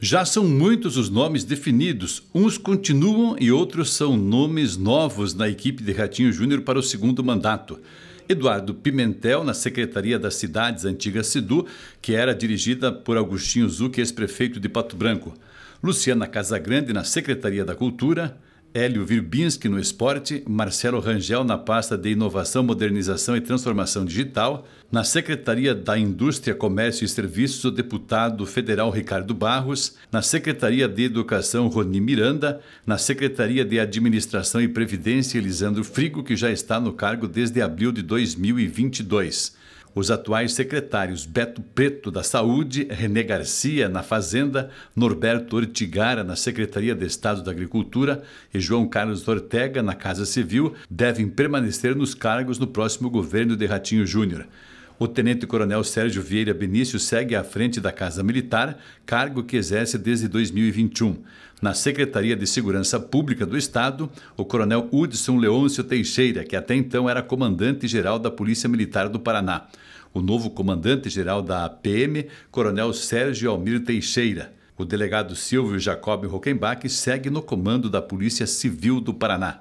Já são muitos os nomes definidos, uns continuam e outros são nomes novos na equipe de Ratinho Júnior para o segundo mandato. Eduardo Pimentel, na Secretaria das Cidades, antiga SIDU, que era dirigida por Agostinho Zucchi, ex-prefeito de Pato Branco. Luciana Casagrande, na Secretaria da Cultura. Hélio Virbinski no esporte, Marcelo Rangel na pasta de Inovação, Modernização e Transformação Digital, na Secretaria da Indústria, Comércio e Serviços, o deputado federal Ricardo Barros, na Secretaria de Educação, Rony Miranda, na Secretaria de Administração e Previdência, Elisandro Frigo, que já está no cargo desde abril de 2022 os atuais secretários Beto Preto da Saúde, René Garcia na Fazenda, Norberto Ortigara na Secretaria de Estado da Agricultura e João Carlos Ortega na Casa Civil devem permanecer nos cargos no próximo governo de Ratinho Júnior. O tenente-coronel Sérgio Vieira Benício segue à frente da Casa Militar, cargo que exerce desde 2021. Na Secretaria de Segurança Pública do Estado, o coronel Hudson Leôncio Teixeira, que até então era comandante-geral da Polícia Militar do Paraná. O novo comandante-geral da APM, coronel Sérgio Almir Teixeira. O delegado Silvio Jacob Rockenbach segue no comando da Polícia Civil do Paraná.